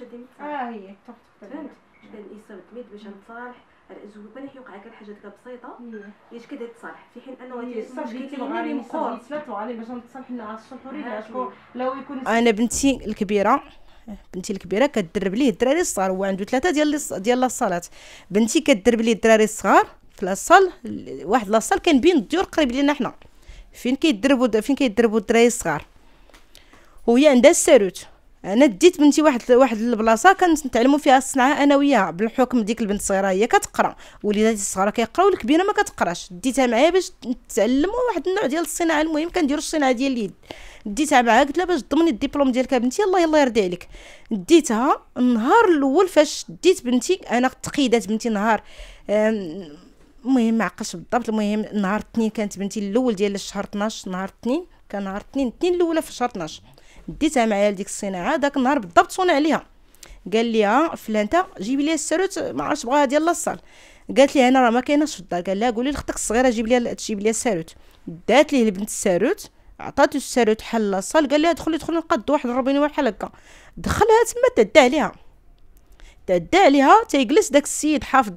شادين اه هي تحت فهمت شحال الانسان نعم. بالتميد باش نعم. نتصالح الزوج ملي يوقع لك الحاجه هكا بسيطه ليش كدير تصالح في حين انه المشكل كيبغى مقور وغادي باش نتصالح لنا على شكون لو يكون انا بنتي الكبيره بنتي الكبيره كدرب ليه الدراري الصغار هو عنده ثلاثه ديال ديال الصالات بنتي كدرب ليه الدراري الصغار في لاصال واحد لاصال كان بين الديور قريب لينا حنا فين كيدربوا فين كيدربوا الدراري الصغار وهي عندها الساروت انا ديت بنتي واحد واحد البلاصه كنتعلموا فيها الصنعه انا وياها بالحكم ديك البنت الصغيره هي كتقرا وليداتي الصغار كيقراو والكبيره ما كتقراش ديتها معايا باش نتعلموا واحد النوع ديال الصناعه المهم كنديروا الصناعه ديال اليد ديتها معاها قلت لها باش ضمني الدبلوم ديالك بنتي الله يلا يرضي عليك ديتها النهار الاول فاش ديت بنتي انا تقيدات بنتي نهار المهم ما عقلش بالضبط المهم نهار الاثنين كانت بنتي الاول ديال الشهر 12 نهار الاثنين كان نهار الاثنين الاثنين الاولى في شهر 12 ديتها معايا لديك الصناعه داك النهار بالضبط صون عليها قال لي فلانتا جيبي لي الساروت ما عرفتش بغاها ديال لاصال قالت لي انا راه ما كايناش في الدار قال لها قولي لختك الصغيره جيب لي تجيب لي الساروت دات ليه البنت الساروت عطاتو الساروت حل لاصال قال لها دخلي دخلي نقد واحد ربيني بحال هكا دخلها تما تدا عليها تدا عليها تيجلس داك السيد حافظ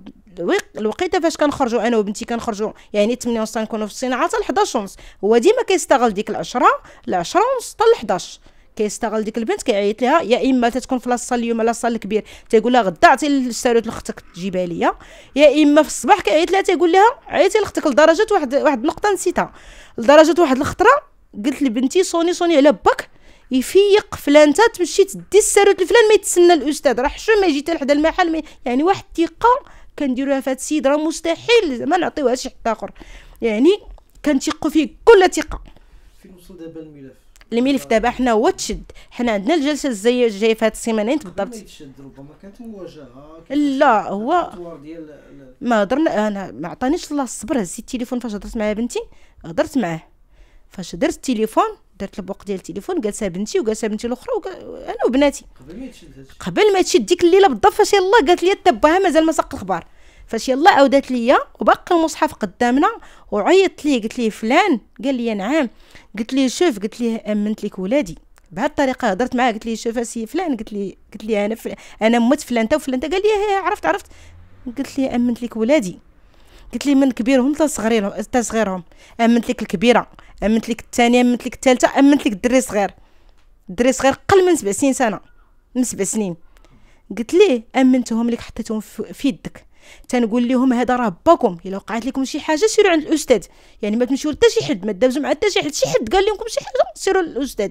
الوقيته فاش كنخرجوا انا وبنتي كنخرجوا يعني 8 ونص كنكونوا في الصناعه حتى 11 ونص هو ديما كيستغل ديك العشرة ل 10 ونص حتى 11 كيستغل ديك البنت كيعيط لها يا اما تتكون في لاصال اليوم على لاصال الكبير تيقول لها غدا عطي الساروت لختك تجيبها ليا يا اما في الصباح كيعيط لها تيقول لها عيطي لختك لدرجه واحد واحد النقطه نسيتها لدرجه واحد الخطره قلت لبنتي صوني صوني على باك يفيق فلان تا تمشي تدي الساروت لفلان ما يتسنى الاستاذ راه حشم ما يجي حتى لحدا المحل ما يعني واحد الثقه كنديروها في هذا السيد راه مستحيل ما نعطيوها شي حد اخر يعني كنتيقوا فيه كل ثقه فين وصل دابا الملف الملف دابا حنا هو تشد حنا عندنا الجلسه الجايه الجايه في هاد السيمانين بالضبط تشد ربما كانت مواجهه لا هو ما هضرنا انا ما عطانيش الله الصبر هزيت التليفون فاش هضرت مع بنتي هضرت معاه فاش درت التليفون درت البوق ديال التليفون جالسه بنتي وجالسه بنتي الاخرى انا وبناتي قبل ما تشد قبل ما تشد ديك الليله بالضبط فاش يلاه قالت لي تباها مازال ما ساق الخبار فاش يلا عاودات ليا وباقي المصحف قدامنا وعيطت ليه قلت ليه فلان قال لي نعم قلت ليه شوف قلت ليه امنت لك ولادي بهذه الطريقه هضرت معاه قلت ليه شوف اسي فلان قلت ليه قلت ليه انا فلان انا مت فلانته وفلانته قال لي إيه، إيه، عرفت عرفت قلت ليه امنت لك ولادي قلت لي من كبيرهم حتى صغيرهم صغيرهم امنت لك الكبيره امنت لك الثانيه امنت لك الثالثه امنت لك الدري صغير الدري صغير قل من سبع سنين سنه من سبع سنين قلت ليه امنتهم لك حطيتهم في يدك تنقول لهم هذا راه باكم الا وقعت لكم شي حاجه سيروا عند الاستاذ يعني ما تمشيو لتا شي حد ما تدابزوا مع حتى شي حد شي حد قال لكم شي حاجه سيروا للاستاذ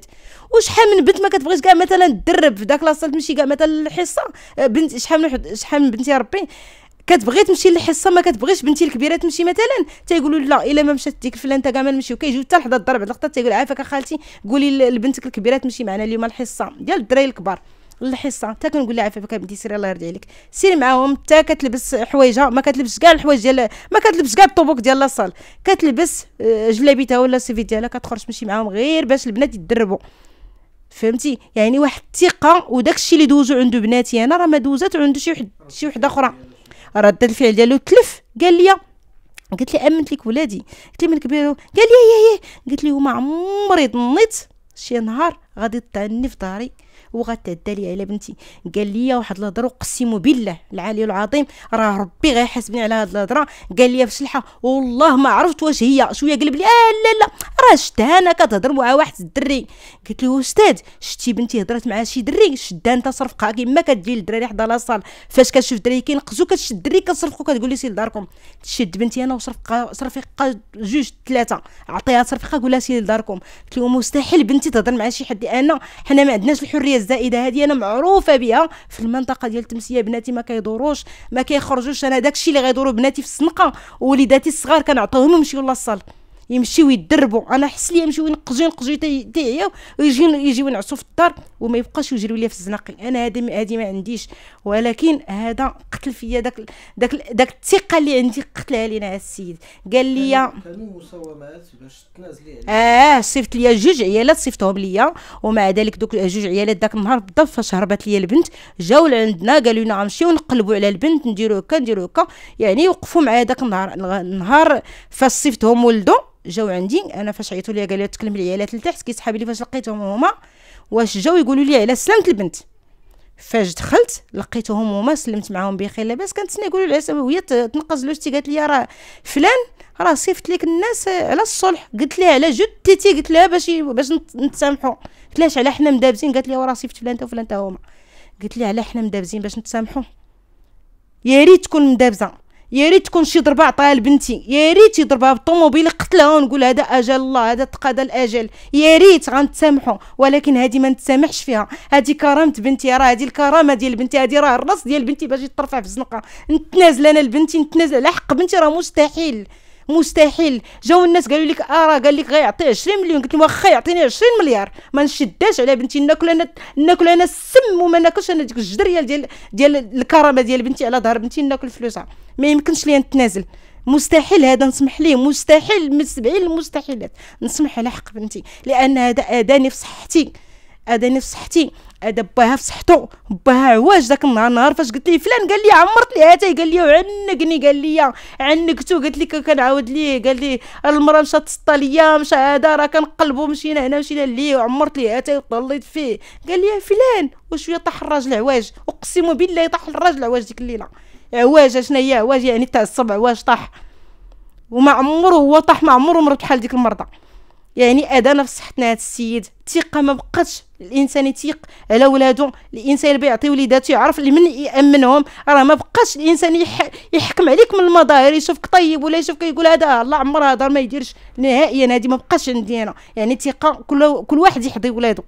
وشحال من بنت ما كتبغيش كاع مثلا تدرب في داك لاصال تمشي كاع مثلا للحصه آه، بنت شحال من شحال من بنتي ربي كتبغي تمشي للحصه ما كتبغيش بنتي الكبيره تمشي مثلا تيقولوا لا الا ما مشات ديك الفلانه تاع ما نمشيو كيجيو حتى لحظه الضرب لقطه تيقول عافاك خالتي قولي لبنتك الكبيره تمشي معنا اليوم الحصه ديال الدراري الكبار للحصه حتى كنقول لها عفاك بنتي سيري الله يرضي عليك سيري معاهم حتى كتلبس حوايجها ما كتلبسش كاع الحوايج ديال ما كتلبسش كاع الطوبوك ديال لاصال كتلبس آه، جلابيتها ولا السيفي ديالها كتخرج تمشي معاهم غير باش البنات يتدربوا فهمتي يعني واحد الثقه وداك الشيء اللي دوزو عنده بناتي انا راه ما دوزات عنده شي واحد شي وحده اخرى رد الفعل ديالو تلف قال لي قلت لي امنت لك ولادي قلت لي من كبير قال لي ايه ايه قلت لي وما عمري ظنيت شي نهار غادي تعني في داري وغتعدى ليا على بنتي قال لي واحد الهضره وقسم بالله العلي العظيم راه ربي غيحاسبني على هاد الهضره قال لي بشلحه والله ما عرفت واش هي شويه قلب لي آه لا لا راه شتها انا كتهضر مع واحد الدري قلت له استاذ شتي بنتي هضرات مع شي دري شدها انت صرفقها كيما كدير الدراري حدا لاصال فاش كتشوف دري كينقزو كتشد الدري كتصرفقو كتقول لي سير لداركم تشد بنتي انا وصرفقه صرفقه جوج ثلاثه عطيها صرفقه قولها سير لداركم قلت له مستحيل بنتي تهضر مع شي حد انا حنا ما عندناش الحريه الزائده هذه انا معروفه بها في المنطقه ديال التمسيه بناتي ما كيدوروش ما كيخرجوش انا داكشي اللي غيدورو بناتي في السنقه وليداتي الصغار كنعطيهم يمشيو للصال يمشيو يدربوا انا حس لي يمشيو ينقزو ينقزو تيعياو ويجيو يجيو ينعسو في الدار وما يبقاش يجريو ليا في الزناقي انا هذه هذه ما عنديش ولكن هذا قتل فيا داك داك داك الثقه اللي عندي قتلها لينا هذا السيد قال لي كانوا مساومات باش تنازلي عليه اه صيفط ليا جوج عيالات صيفطهم ليا ومع ذلك دوك جوج عيالات داك النهار بالضبط فاش هربت ليا البنت جاو لعندنا قالوا لنا نعم، غنمشيو نقلبوا على البنت نديرو هكا نديرو هكا يعني وقفوا معايا داك النهار النهار فاش صيفطهم ولدو جاو عندي انا فاش عيطوا لي قال لي تكلم العيالات لتحت كي صحابي لي فاش لقيتهم هما واش جاو يقولوا لي على سلمت البنت فاش دخلت لقيتهم هما سلمت معاهم بخير لاباس كنتسنى يقولوا لي وهي تنقز لوجتي قالت لي راه فلان راه صيفط لك الناس على الصلح قلت لها على جدتي قلت لها باش باش نتسامحوا قلت لها على حنا مدابزين قالت لي راه صيفط فلان تا وفلان تا هما قلت لها على حنا مدابزين باش نتسامحوا يا ريت تكون مدابزه يا ريت تكون شي ضربه عطاها لبنتي يا ريت يضربها بالطوموبيل قتلها ونقول هذا اجل الله هذا تقاضى الاجل يا ريت غنتسامحوا ولكن هذه ما نتسامحش فيها هذه كرامه بنتي راه هذه الكرامه ديال بنتي هذه راه الراس ديال بنتي باش يترفع في الزنقه نتنازل انا لبنتي نتنازل على حق بنتي راه مستحيل مستحيل جاو الناس قالوا لك اه قال لك غيعطي 20 مليون قلت لهم واخا يعطيني 20 مليار ما نشداش على بنتي ناكل انا ناكل انا السم وما ناكلش انا ديك الجدريه ديال ديال الكرامه ديال بنتي على ظهر بنتي ناكل فلوسها ما يمكنش لي نتنازل مستحيل هذا نسمح ليه مستحيل من سبعين المستحيلات نسمح على حق بنتي لان هذا اذاني في صحتي اذاني في صحتي هذا باها في صحتو باها عواج داك النهار نهار فاش قلت ليه فلان قال لي عمرت لي هاتي قال لي وعنقني قال لي عنقتو قلت لك كنعاود ليه قال لي المراه مشات تسطى ليا مشى هذا راه كنقلبو مشينا هنا مشينا ليه وعمرت لي هاتي وطليت فيه قال لي فلان وشويه طاح الراجل عواج اقسم بالله طاح الراجل عواج ديك الليله عواج شنو هي عواج يعني تعصب عواج طاح وما عمره هو طاح ما عمره مرض بحال ديك المرضى يعني اذانا في صحتنا هذا السيد الثقه ما بقاتش الانسان يثيق على ولادو الانسان اللي بيعطي وليداتو يعرف من يامنهم راه ما بقاش الانسان يح... يحكم عليك من المظاهر يشوفك طيب ولا يشوفك يقول هذا آه، الله عمر هذا ما يديرش نهائيا هذه ما بقاش عندي انا يعني الثقه كل كل واحد يحضي ولادو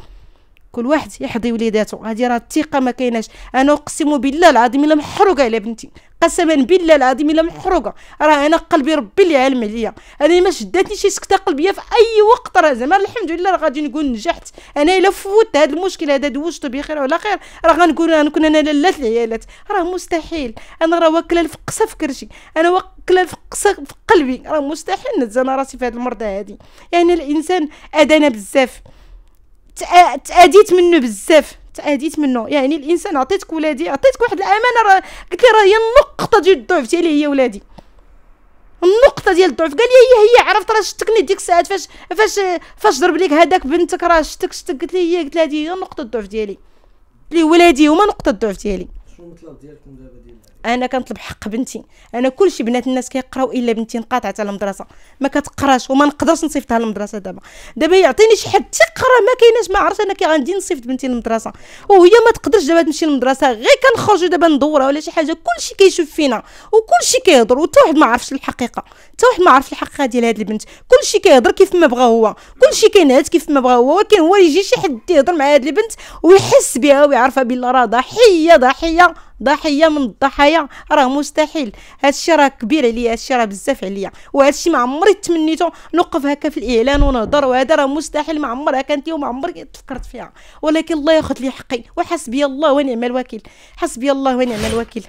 كل واحد يحضي وليداتو هذه راه الثقه ما كايناش انا اقسم بالله العظيم الا محروقه على بنتي قسما بالله العظيم الا محروقه راه انا قلبي ربي اللي عالم عليا انا ما شداتني شي سكته قلبيه في اي وقت راه زعما الحمد لله راه غادي نقول نجحت انا الا فوت هذا المشكل هذا دوجته بخير وعلى خير راه غنقول غنكون انا لالات العيالات راه مستحيل انا راه واكله الفقصه في كرشي انا واكله الفقصه في قلبي راه مستحيل نتزنى راسي في هذه المرضى هذه يعني الانسان اذانا بزاف تأديت منه بزاف تاديت منه يعني الانسان عطيتك ولادي عطيتك واحد الامانه راه قلت لي راه هي النقطه ديال الضعف ديالي هي ولادي النقطه ديال الضعف قال لي هي هي عرفت راه شتكني ديك الساعات فاش فاش فاش ضرب ليك هذاك بنتك راه شتك شتك قلت لي هي قلت لها هذه هي نقطه الضعف ديالي قلت لي ولادي هما نقطه الضعف ديالي شنو المطلب ديالكم دابا ديال انا كنطلب حق بنتي انا كلشي بنات الناس كيقراو الا بنتي انقطعت على المدرسه ما كتقراش وما نقدرش نصيفطها للمدرسه دابا دابا يعطيني شي حد تيقرا ما كايناش ما عرفت انا كي غندي نصيفط بنتي للمدرسه وهي ما تقدرش دابا تمشي للمدرسه غير كنخرجوا دابا ندورها ولا شي حاجه كلشي كيشوف فينا وكلشي كيهضر وتا واحد ما عرفش الحقيقه حتى واحد ما عرف الحقيقه ديال هاد البنت كلشي كيهضر كيف ما بغا هو كلشي كينعت كيف ما بغا هو ولكن هو يجي شي حد يهضر مع هاد البنت ويحس بها ويعرفها بلي راه ضحيه ضحيه ضحيه من الضحايا راه مستحيل هادشي راه كبير عليا هادشي راه بزاف عليا وهادشي ما عمري تمنيته نوقف هكا في الاعلان ونهضر وهذا راه مستحيل ما عمرها كانت وما عمري تفكرت فيها ولكن الله ياخذ لي حقي وحسبي الله ونعم الوكيل حسبي الله ونعم الوكيل